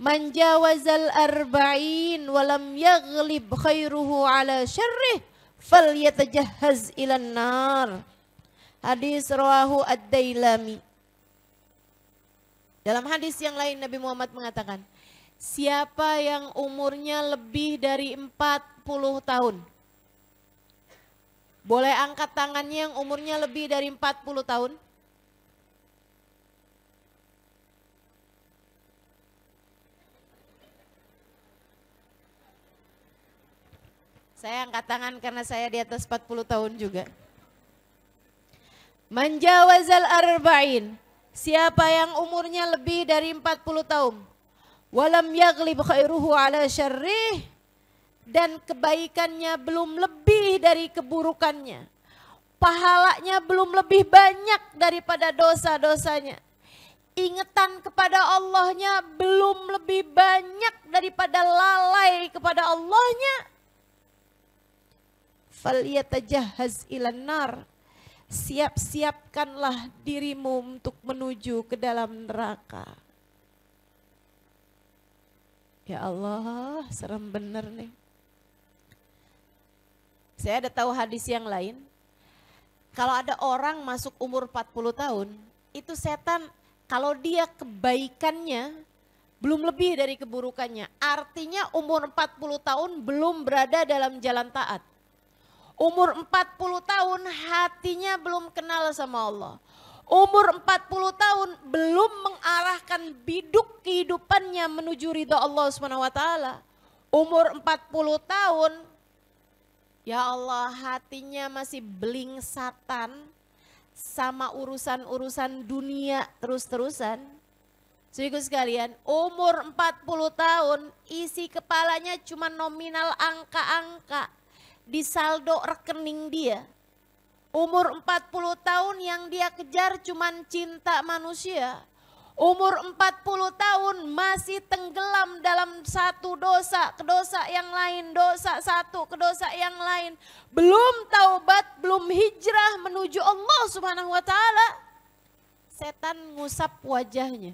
Man jawazal arba'in walam yaglib khairuhu ala syarrih falyatajahhaz ilan nar. Hadis rawahu ad-Dailami. Dalam hadis yang lain Nabi Muhammad mengatakan, siapa yang umurnya lebih dari 40 tahun, boleh angkat tangannya yang umurnya lebih dari 40 tahun? Saya angkat tangan karena saya di atas 40 tahun juga. Manjawazal arba'in. Siapa yang umurnya lebih dari 40 tahun. Walam yaglib khairuhu ala syarrih. Dan kebaikannya belum lebih lebih dari keburukannya. Pahalanya belum lebih banyak daripada dosa-dosanya. Ingetan kepada Allahnya belum lebih banyak daripada lalai kepada Allahnya. Falyatajahaz ilan nar. Siap-siapkanlah dirimu untuk menuju ke dalam neraka. Ya Allah, serem bener nih. Saya ada tahu hadis yang lain. Kalau ada orang masuk umur 40 tahun, itu setan kalau dia kebaikannya belum lebih dari keburukannya. Artinya umur 40 tahun belum berada dalam jalan taat. Umur 40 tahun hatinya belum kenal sama Allah. Umur 40 tahun belum mengarahkan biduk kehidupannya menuju ridha Allah SWT. Umur 40 tahun Ya Allah, hatinya masih beling satan sama urusan-urusan dunia terus-terusan. Suiku sekalian, umur 40 tahun isi kepalanya cuma nominal angka-angka di saldo rekening dia. Umur 40 tahun yang dia kejar cuma cinta manusia. Umur 40 tahun masih tenggelam dalam satu dosa, ke dosa yang lain, dosa satu, ke dosa yang lain. Belum taubat, belum hijrah menuju Allah subhanahu wa ta'ala. Setan ngusap wajahnya.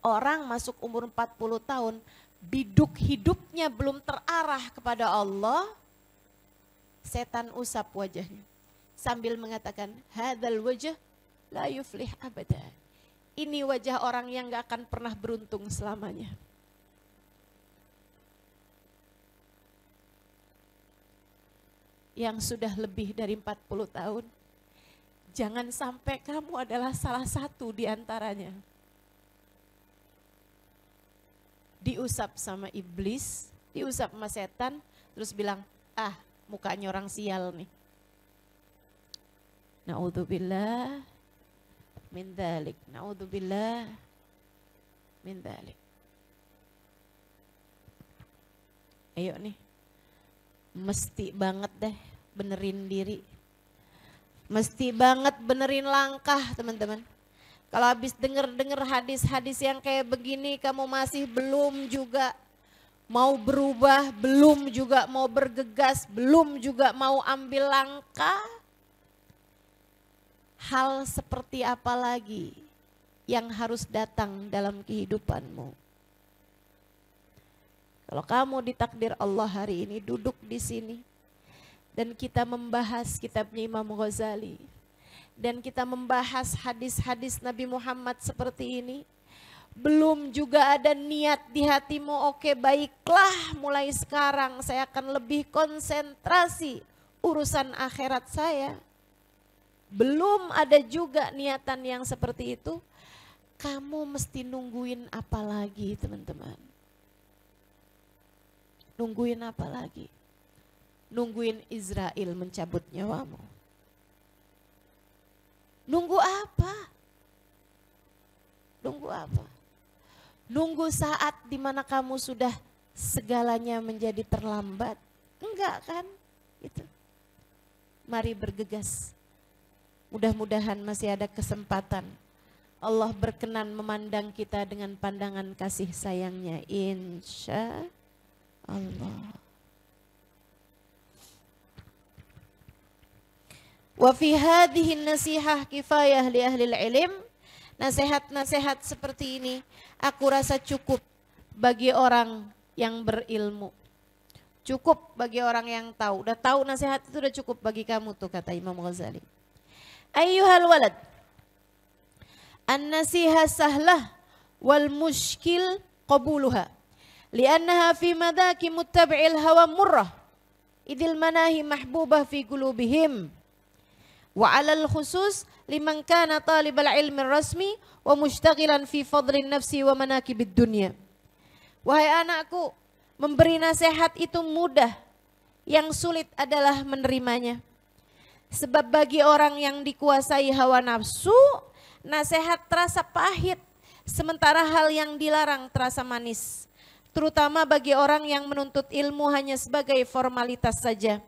Orang masuk umur 40 tahun, biduk hidupnya belum terarah kepada Allah, setan usap wajahnya sambil mengatakan hadal wajah la yuflih abadan. Ini wajah orang yang gak akan pernah beruntung selamanya. Yang sudah lebih dari 40 tahun, jangan sampai kamu adalah salah satu di antaranya. Diusap sama iblis, diusap sama setan, terus bilang, ah mukanya orang sial nih. Na'udzubillah, min nah naudzubillah min dzalik. Ayo nih. Mesti banget deh benerin diri. Mesti banget benerin langkah, teman-teman. Kalau habis denger-denger hadis-hadis yang kayak begini kamu masih belum juga mau berubah, belum juga mau bergegas, belum juga mau ambil langkah, hal seperti apa lagi yang harus datang dalam kehidupanmu? Kalau kamu ditakdir Allah hari ini duduk di sini dan kita membahas kitabnya Imam Ghazali dan kita membahas hadis-hadis Nabi Muhammad seperti ini, belum juga ada niat di hatimu, oke baiklah mulai sekarang saya akan lebih konsentrasi urusan akhirat saya belum ada juga niatan yang seperti itu, kamu mesti nungguin apa lagi teman-teman? Nungguin apa lagi? Nungguin Israel mencabut nyawamu. Nunggu apa? Nunggu apa? Nunggu saat dimana kamu sudah segalanya menjadi terlambat? Enggak kan? Itu. Mari bergegas Mudah-mudahan masih ada kesempatan. Allah berkenan memandang kita dengan pandangan kasih sayangnya. Insya Allah. Wa fi hadhihi nasihah kifayah li ahli ilm. Nasihat-nasihat seperti ini aku rasa cukup bagi orang yang berilmu. Cukup bagi orang yang tahu. Udah tahu nasihat itu udah cukup bagi kamu tuh kata Imam Ghazali ayyuhal walad an-nasiha sahlah wal mushkil qabuluha li'annaha fi madaki muttabi'il hawa murrah idil manahi mahbubah fi gulubihim. wa 'alal khusus liman kana talibal ilmi rasmi wa mushtaghilan fi fadlin nafsi wa manakibid dunya wahai anakku memberi nasihat itu mudah yang sulit adalah menerimanya Sebab bagi orang yang dikuasai hawa nafsu, nasihat terasa pahit, sementara hal yang dilarang terasa manis. Terutama bagi orang yang menuntut ilmu hanya sebagai formalitas saja.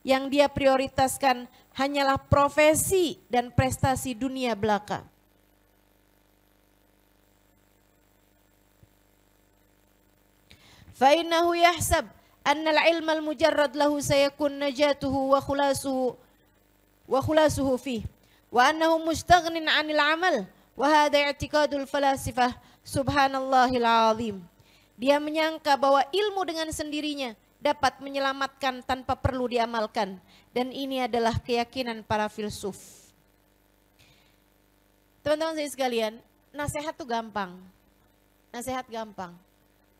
Yang dia prioritaskan hanyalah profesi dan prestasi dunia belaka. Fa'innahu yahsab annal ilmal mujarrad lahu sayakun najatuhu wa khulasuhu wa khulasuhu fi wa annahu mustaghnin 'anil 'amal wa hadha i'tiqadul falasifah subhanallahil azim. Dia menyangka bahwa ilmu dengan sendirinya dapat menyelamatkan tanpa perlu diamalkan dan ini adalah keyakinan para filsuf. Teman-teman saya sekalian, nasihat tuh gampang. Nasihat gampang.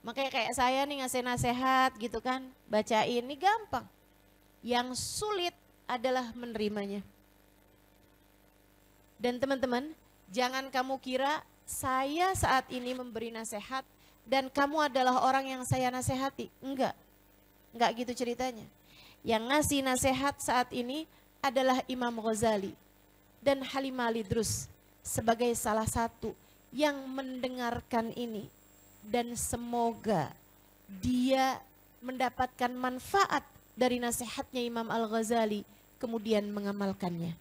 Makanya kayak saya nih ngasih nasihat gitu kan, bacain ini gampang. Yang sulit adalah menerimanya. Dan teman-teman, jangan kamu kira saya saat ini memberi nasihat dan kamu adalah orang yang saya nasihati. Enggak, enggak gitu ceritanya. Yang ngasih nasihat saat ini adalah Imam Ghazali dan Halimah Drus sebagai salah satu yang mendengarkan ini. Dan semoga dia mendapatkan manfaat dari nasihatnya Imam Al-Ghazali kemudian mengamalkannya.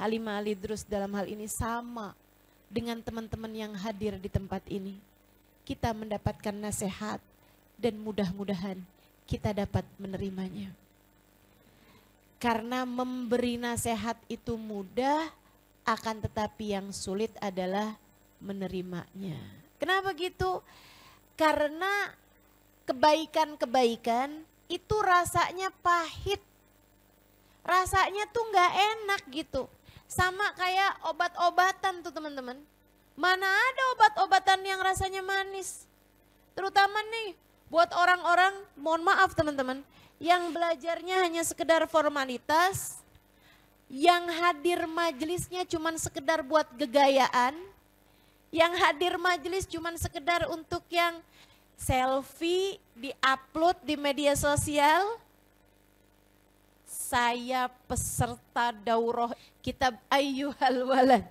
Halimah Alidrus dalam hal ini sama dengan teman-teman yang hadir di tempat ini. Kita mendapatkan nasihat dan mudah-mudahan kita dapat menerimanya. Karena memberi nasihat itu mudah, akan tetapi yang sulit adalah menerimanya. Kenapa gitu? Karena kebaikan-kebaikan itu rasanya pahit rasanya tuh nggak enak gitu. Sama kayak obat-obatan tuh teman-teman. Mana ada obat-obatan yang rasanya manis. Terutama nih buat orang-orang, mohon maaf teman-teman, yang belajarnya hanya sekedar formalitas, yang hadir majelisnya cuma sekedar buat gegayaan, yang hadir majelis cuma sekedar untuk yang selfie, di-upload di media sosial, saya peserta daurah kitab ayyuhal walad.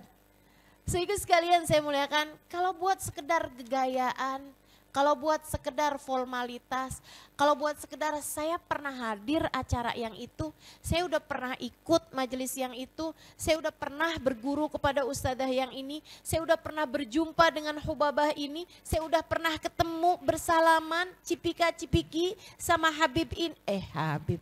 Sehingga sekalian saya muliakan, kalau buat sekedar kegayaan, kalau buat sekedar formalitas, kalau buat sekedar saya pernah hadir acara yang itu, saya udah pernah ikut majelis yang itu, saya udah pernah berguru kepada ustadzah yang ini, saya udah pernah berjumpa dengan hubabah ini, saya udah pernah ketemu bersalaman cipika-cipiki sama Habib in eh Habib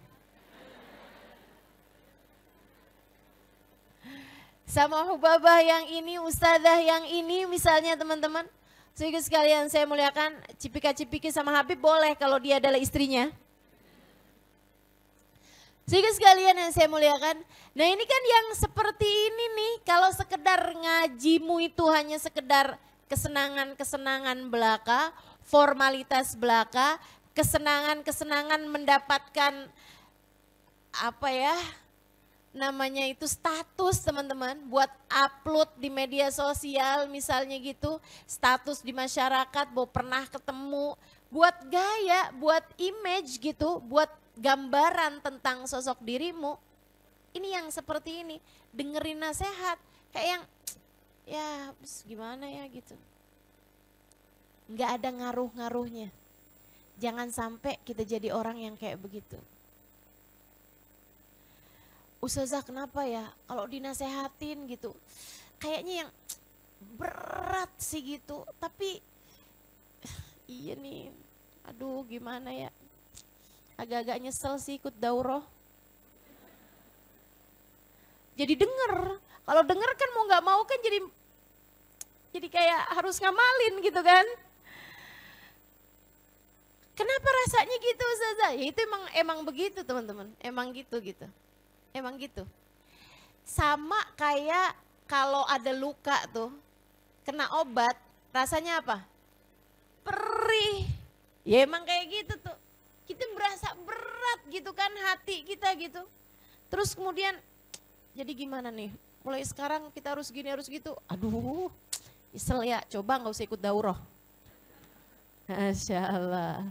Sama Hubabah yang ini, Ustazah yang ini misalnya teman-teman. Sehingga sekalian saya muliakan cipika-cipiki sama Habib boleh kalau dia adalah istrinya. Sehingga sekalian yang saya muliakan. Nah ini kan yang seperti ini nih kalau sekedar ngajimu itu hanya sekedar kesenangan-kesenangan belaka, formalitas belaka, kesenangan-kesenangan mendapatkan apa ya namanya itu status teman-teman buat upload di media sosial misalnya gitu status di masyarakat bahwa pernah ketemu buat gaya buat image gitu buat gambaran tentang sosok dirimu ini yang seperti ini dengerin nasihat kayak yang ya gimana ya gitu nggak ada ngaruh-ngaruhnya jangan sampai kita jadi orang yang kayak begitu Ustazah kenapa ya kalau dinasehatin gitu kayaknya yang berat sih gitu tapi iya nih aduh gimana ya agak-agak nyesel sih ikut dauroh jadi denger kalau denger kan mau nggak mau kan jadi jadi kayak harus ngamalin gitu kan kenapa rasanya gitu Ustazah? Ya itu emang emang begitu teman-teman, emang gitu gitu. Emang gitu. Sama kayak kalau ada luka tuh, kena obat, rasanya apa? Perih. Ya emang kayak gitu tuh. Kita berasa berat gitu kan hati kita gitu. Terus kemudian jadi gimana nih? Mulai sekarang kita harus gini harus gitu. Aduh, isel ya. Coba nggak usah ikut daurah. Masya Allah.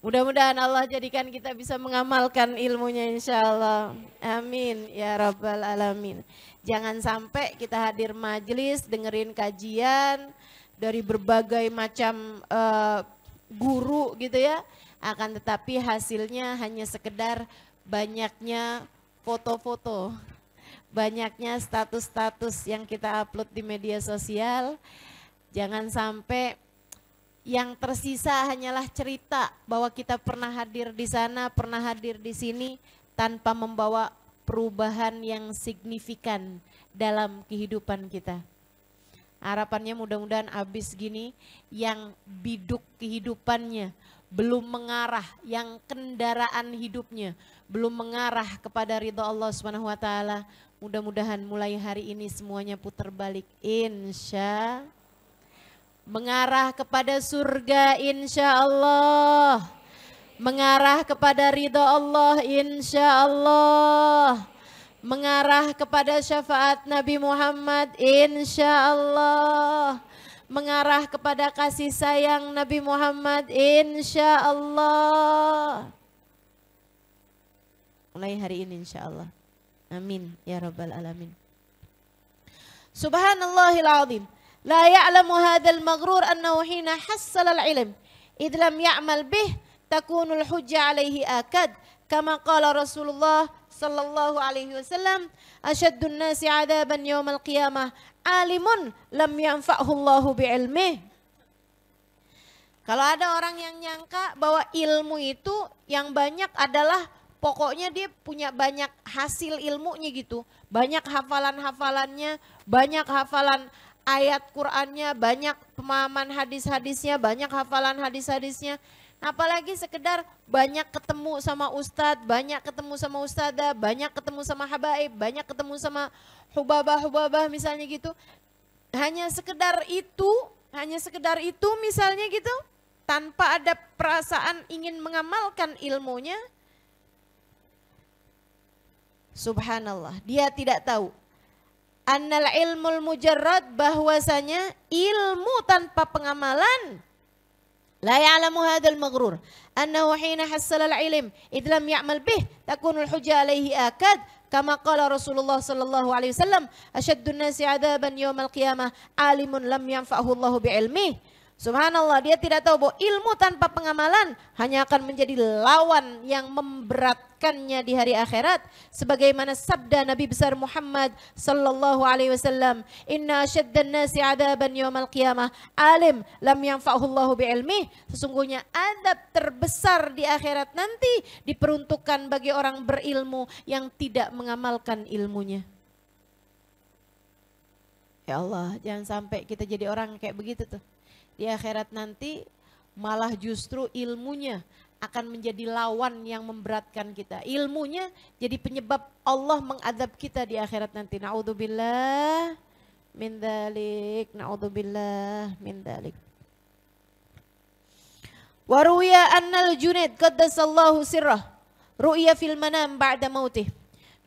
Mudah-mudahan Allah jadikan kita bisa mengamalkan ilmunya insya Allah. Amin ya Rabbal Alamin. Jangan sampai kita hadir majelis, dengerin kajian dari berbagai macam uh, guru gitu ya. Akan tetapi hasilnya hanya sekedar banyaknya foto-foto. Banyaknya status-status yang kita upload di media sosial. Jangan sampai yang tersisa hanyalah cerita bahwa kita pernah hadir di sana, pernah hadir di sini tanpa membawa perubahan yang signifikan dalam kehidupan kita. Harapannya mudah-mudahan habis gini yang biduk kehidupannya belum mengarah, yang kendaraan hidupnya belum mengarah kepada ridho Allah Subhanahu wa taala. Mudah-mudahan mulai hari ini semuanya putar balik insya mengarah kepada surga insya Allah mengarah kepada ridho Allah insya Allah mengarah kepada syafaat Nabi Muhammad insya Allah mengarah kepada kasih sayang Nabi Muhammad insya Allah mulai hari ini insya Allah amin ya rabbal alamin subhanallahil azim لا يعلم هذا المغرور أنه حين حصل العلم إذ لم يعمل به تكون الحجة عليه آكد كما قال رسول الله صلى الله عليه وسلم أشد الناس عذابا يوم القيامة عالم لم ينفعه الله بعلمه Kalau ada orang yang nyangka bahwa ilmu itu yang banyak adalah pokoknya dia punya banyak hasil ilmunya gitu. Banyak hafalan-hafalannya, banyak hafalan ayat Qurannya, banyak pemahaman hadis-hadisnya, banyak hafalan hadis-hadisnya. Apalagi sekedar banyak ketemu sama ustadz, banyak ketemu sama ustada, banyak ketemu sama habaib, banyak ketemu sama hubabah-hubabah misalnya gitu. Hanya sekedar itu, hanya sekedar itu misalnya gitu, tanpa ada perasaan ingin mengamalkan ilmunya, Subhanallah, dia tidak tahu Annal ilmul mujarrad bahwasanya ilmu tanpa pengamalan La ya'lamu hadzal maghrur annahu hina hasala al-ilm id lam ya'mal bih takunul hujja alaihi akad kama qala Rasulullah sallallahu alaihi wasallam asyaddun nasi 'adaban yawmal qiyamah alimun lam yanfa'hu Allahu ilmihi Subhanallah, dia tidak tahu bahwa ilmu tanpa pengamalan hanya akan menjadi lawan yang memberatkannya di hari akhirat. Sebagaimana sabda Nabi besar Muhammad sallallahu alaihi wasallam, "Inna asyaddan nasi adaban al qiyamah alim lam yang yanfa'hullahu bi'ilmi." Sesungguhnya adab terbesar di akhirat nanti diperuntukkan bagi orang berilmu yang tidak mengamalkan ilmunya. Ya Allah, jangan sampai kita jadi orang kayak begitu tuh. Di akhirat nanti malah justru ilmunya akan menjadi lawan yang memberatkan kita. Ilmunya jadi penyebab Allah mengadab kita di akhirat nanti. Naudzubillah min dalik. Naudzubillah min dalik. Waruya annal junid qaddasallahu sirrah ru'ya fil manam ba'da mautih.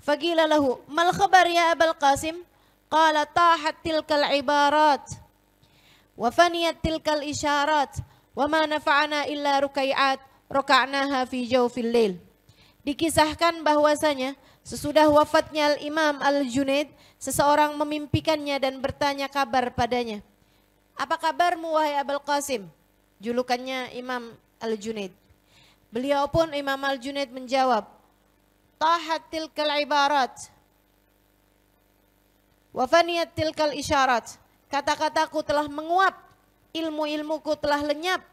Fagila lahu mal khabar ya Abul Qasim? qala tahat tilkal ibarat wa faniyat tilkal isyarat wa ma nafa'ana illa rukai'at ruka'naha fi jawfil lail. Dikisahkan bahwasanya sesudah wafatnya Al-Imam Al-Junaid, seseorang memimpikannya dan bertanya kabar padanya. Apa kabarmu wahai Abul Qasim? Julukannya Imam Al-Junaid. Beliau pun Imam Al-Junaid menjawab, tahat tilkal ibarat Wafaniat tilkal isyarat. Kata-kataku telah menguap, ilmu-ilmuku telah lenyap.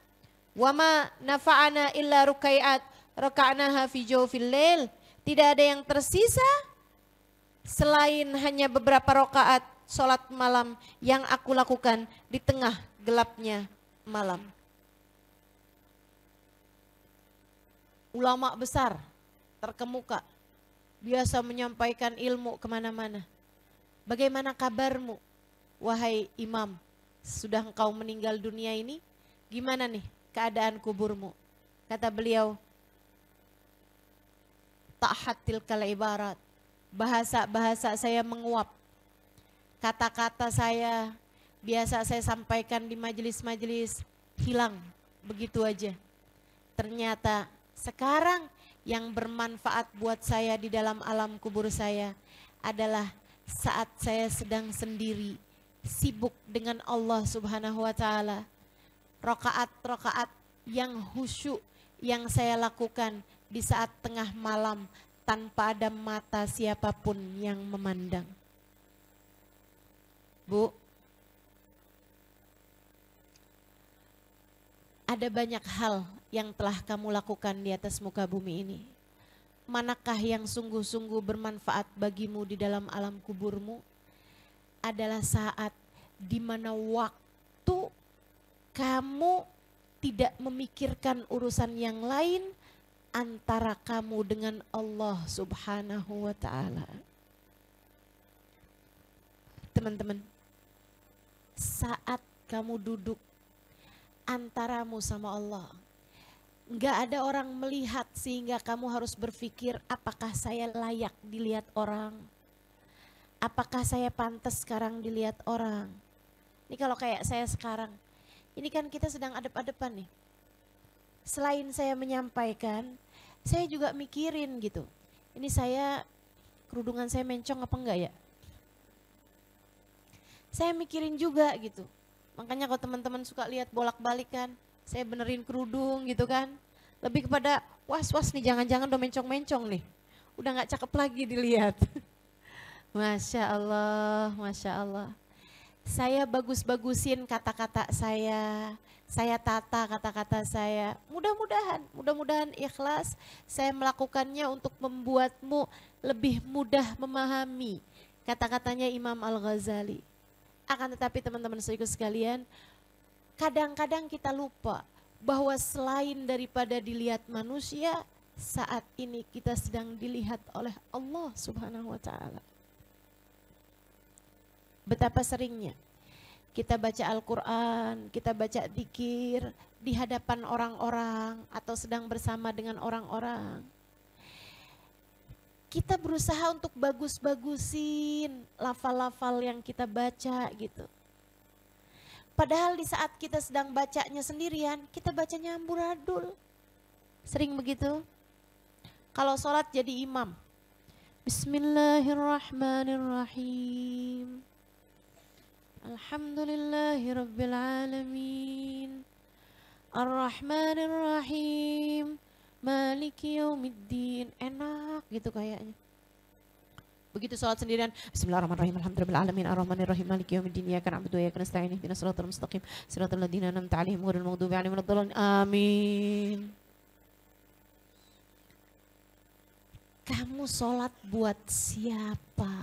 Wama nafa'ana illa rukai'at raka'naha fi jawfil lail. Tidak ada yang tersisa selain hanya beberapa rokaat sholat malam yang aku lakukan di tengah gelapnya malam. Ulama besar terkemuka biasa menyampaikan ilmu kemana-mana. Bagaimana kabarmu, wahai imam? Sudah engkau meninggal dunia ini? Gimana nih keadaan kuburmu? Kata beliau, tak hatil kala ibarat. Bahasa-bahasa saya menguap. Kata-kata saya biasa saya sampaikan di majelis-majelis hilang begitu aja. Ternyata sekarang yang bermanfaat buat saya di dalam alam kubur saya adalah saat saya sedang sendiri sibuk dengan Allah Subhanahu wa taala. Rokaat-rokaat yang khusyuk yang saya lakukan di saat tengah malam tanpa ada mata siapapun yang memandang. Bu, ada banyak hal yang telah kamu lakukan di atas muka bumi ini manakah yang sungguh-sungguh bermanfaat bagimu di dalam alam kuburmu? Adalah saat di mana waktu kamu tidak memikirkan urusan yang lain antara kamu dengan Allah Subhanahu wa taala. Teman-teman, saat kamu duduk antaramu sama Allah, nggak ada orang melihat sehingga kamu harus berpikir apakah saya layak dilihat orang apakah saya pantas sekarang dilihat orang ini kalau kayak saya sekarang ini kan kita sedang adep-adepan nih selain saya menyampaikan saya juga mikirin gitu ini saya kerudungan saya mencong apa enggak ya saya mikirin juga gitu makanya kalau teman-teman suka lihat bolak-balik kan saya benerin kerudung gitu kan. Lebih kepada was-was nih jangan-jangan udah mencong-mencong nih. Udah gak cakep lagi dilihat. Masya Allah, Masya Allah. Saya bagus-bagusin kata-kata saya, saya tata kata-kata saya. Mudah-mudahan, mudah-mudahan ikhlas saya melakukannya untuk membuatmu lebih mudah memahami kata-katanya Imam Al-Ghazali. Akan tetapi teman-teman seiku sekalian, kadang-kadang kita lupa bahwa selain daripada dilihat manusia, saat ini kita sedang dilihat oleh Allah Subhanahu wa taala. Betapa seringnya kita baca Al-Qur'an, kita baca zikir di hadapan orang-orang atau sedang bersama dengan orang-orang. Kita berusaha untuk bagus-bagusin lafal-lafal yang kita baca gitu Padahal di saat kita sedang bacanya sendirian, kita bacanya amburadul. Sering begitu? Kalau sholat jadi imam. Bismillahirrahmanirrahim. Alhamdulillahirrabbilalamin. Ar-Rahmanirrahim. Maliki yaumiddin. Enak gitu kayaknya. Begitu sholat sendirian, Bismillahirrahmanirrahim, Alhamdulillahirrahmanirrahim, Ar-Rahmanirrahim, Maliki Yawmiddin, Iyaka na'budu wa Iyaka nasta'in, Ihdina siratal mustaqim, siratal ladina nam ta'alihim ghairil maghdubi 'alaihim waladdallin. Amin. Kamu sholat buat siapa?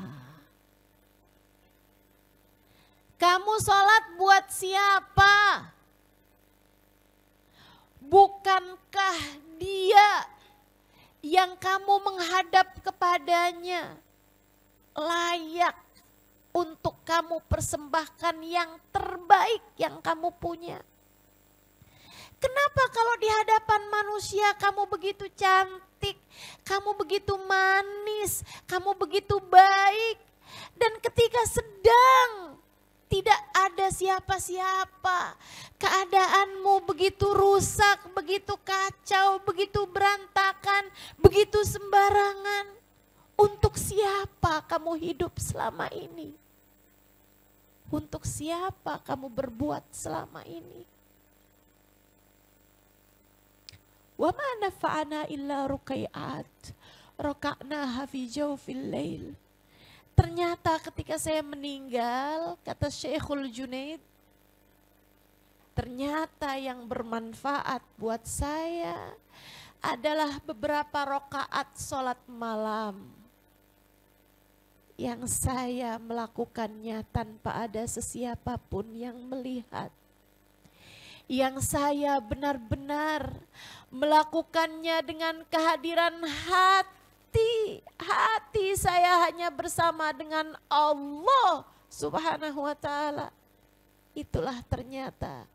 Kamu sholat buat siapa? Bukankah dia yang kamu menghadap kepadanya? layak untuk kamu persembahkan yang terbaik yang kamu punya. Kenapa kalau di hadapan manusia kamu begitu cantik, kamu begitu manis, kamu begitu baik, dan ketika sedang tidak ada siapa-siapa, keadaanmu begitu rusak, begitu kacau, begitu berantakan, begitu sembarangan. Untuk siapa kamu hidup selama ini? Untuk siapa kamu berbuat selama ini? Wa ma nafa'ana illa rukai'at. Roka'na hafi jawfil lail. Ternyata ketika saya meninggal, kata Syekhul Junaid, ternyata yang bermanfaat buat saya adalah beberapa rokaat sholat malam yang saya melakukannya tanpa ada sesiapa pun yang melihat. Yang saya benar-benar melakukannya dengan kehadiran hati. Hati saya hanya bersama dengan Allah subhanahu wa ta'ala. Itulah ternyata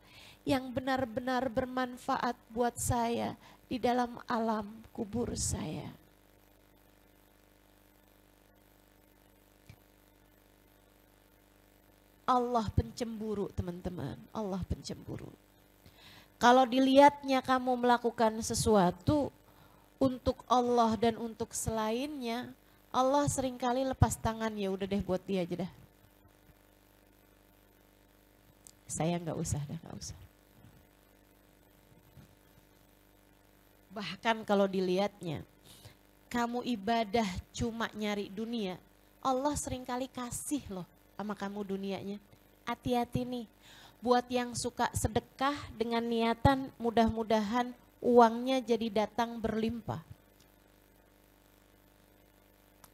yang benar-benar bermanfaat buat saya di dalam alam kubur saya. Allah pencemburu teman-teman, Allah pencemburu. Kalau dilihatnya kamu melakukan sesuatu untuk Allah dan untuk selainnya, Allah seringkali lepas tangan ya udah deh buat dia aja dah. Saya nggak usah dah, nggak usah. Bahkan kalau dilihatnya, kamu ibadah cuma nyari dunia, Allah seringkali kasih loh sama kamu dunianya. Hati-hati nih, buat yang suka sedekah dengan niatan mudah-mudahan uangnya jadi datang berlimpah.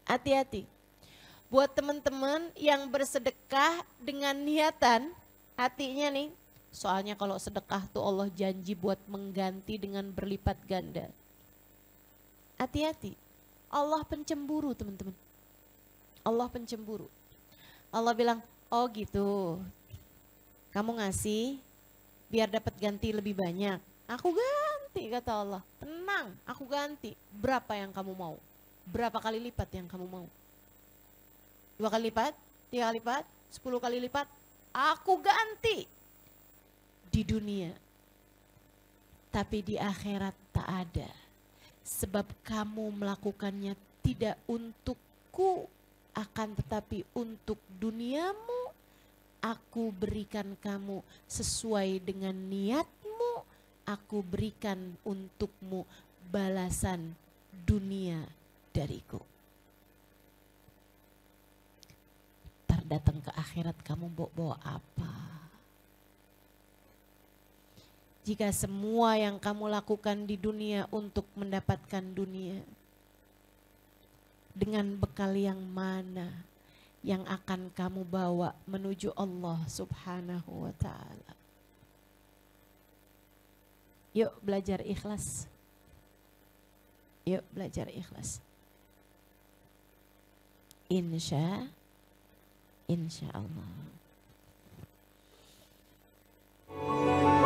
Hati-hati. Buat teman-teman yang bersedekah dengan niatan, hatinya nih, soalnya kalau sedekah tuh Allah janji buat mengganti dengan berlipat ganda. Hati-hati, Allah pencemburu teman-teman. Allah pencemburu. Allah bilang, oh gitu, kamu ngasih biar dapat ganti lebih banyak. Aku ganti kata Allah, tenang aku ganti. Berapa yang kamu mau? Berapa kali lipat yang kamu mau? Dua kali lipat, tiga kali lipat, sepuluh kali lipat, aku ganti di dunia. Tapi di akhirat tak ada. Sebab kamu melakukannya tidak untukku akan tetapi untuk duniamu aku berikan kamu sesuai dengan niatmu aku berikan untukmu balasan dunia dariku terdatang ke akhirat kamu bawa apa jika semua yang kamu lakukan di dunia untuk mendapatkan dunia dengan bekal yang mana yang akan kamu bawa menuju Allah Subhanahu wa taala. Yuk belajar ikhlas. Yuk belajar ikhlas. Insya Insya Allah.